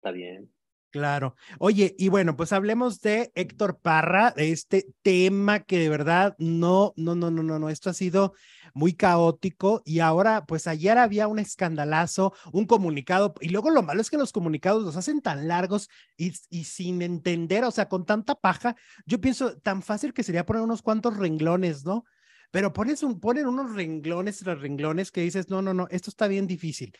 Está bien. Claro. Oye, y bueno, pues hablemos de Héctor Parra, de este tema que de verdad no, no, no, no, no, no, esto ha sido muy caótico y ahora, pues ayer había un escandalazo, un comunicado, y luego lo malo es que los comunicados los hacen tan largos y, sin entender, o sea, con tanta paja, yo pienso tan fácil que sería poner unos cuantos renglones, ¿no? pero pones un, ponen unos renglones tras renglones que dices, no, no, no, esto está bien difícil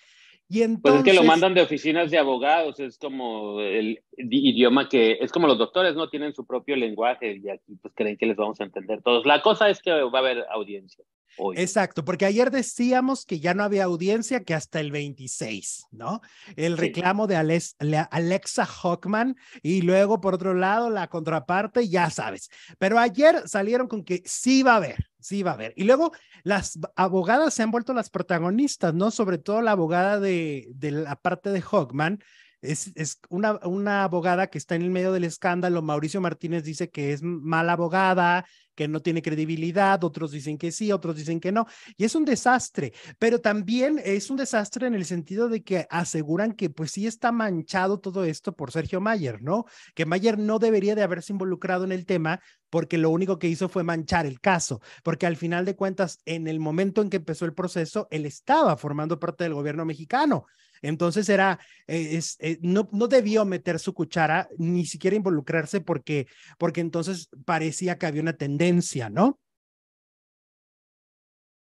pues es que lo mandan de oficinas de abogados, es como el idioma que, es como los doctores, ¿no? Tienen su propio lenguaje y aquí pues creen que les vamos a entender todos. La cosa es que va a haber audiencia hoy. Exacto, porque ayer decíamos que ya no había audiencia que hasta el 26, ¿no? El reclamo de Alexa Hockman y luego por otro lado la contraparte, ya sabes. Pero ayer salieron con que sí va a haber, Sí, va a haber. Y luego las abogadas se han vuelto las protagonistas, ¿no? Sobre todo la abogada de, la parte de Hogman es, una, una, abogada que está en el medio del escándalo. Mauricio Martínez dice que es mala abogada, que no tiene credibilidad, otros dicen que sí, otros dicen que no, y es un desastre, pero también es un desastre en el sentido de que aseguran que pues sí está manchado todo esto por Sergio Mayer, ¿no? Que Mayer no debería de haberse involucrado en el tema porque lo único que hizo fue manchar el caso, porque al final de cuentas, en el momento en que empezó el proceso, él estaba formando parte del gobierno mexicano. Entonces era, eh, eh, no, no debió meter su cuchara, ni siquiera involucrarse porque, porque entonces parecía que había una tendencia, ¿no?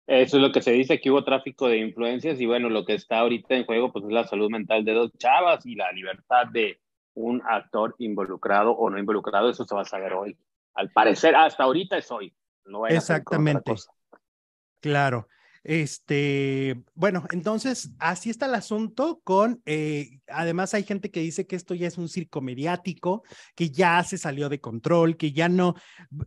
Eso es lo que se dice, que hubo tráfico de influencias y bueno, lo que está ahorita en juego pues es la salud mental de dos chavas y la libertad de un actor involucrado o no involucrado, eso se va a saber hoy. Al parecer, hasta ahorita es hoy. No Exactamente. Claro. Este, bueno, entonces así está el asunto con, eh, además hay gente que dice que esto ya es un circo mediático, que ya se salió de control, que ya no,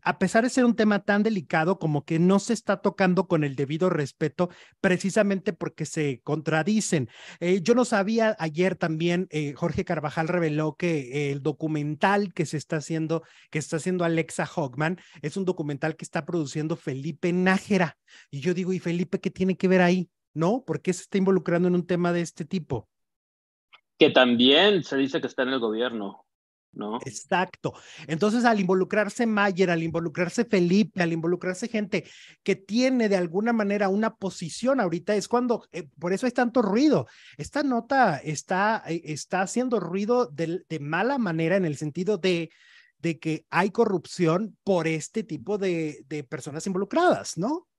a pesar de ser un tema tan delicado, como que no se está tocando con el debido respeto, precisamente porque se contradicen. Eh, yo no sabía, ayer también eh, Jorge Carvajal reveló que el documental que se está haciendo, que está haciendo Alexa Hogman, es un documental que está produciendo Felipe Nájera. Y yo digo, ¿y Felipe qué tiene que ver ahí, ¿no? ¿Por qué se está involucrando en un tema de este tipo? Que también se dice que está en el gobierno, ¿no? Exacto. Entonces, al involucrarse Mayer, al involucrarse Felipe, al involucrarse gente que tiene de alguna manera una posición ahorita, es cuando, eh, por eso hay tanto ruido. Esta nota está, eh, está haciendo ruido de, de mala manera en el sentido de, de que hay corrupción por este tipo de personas involucradas, ¿no?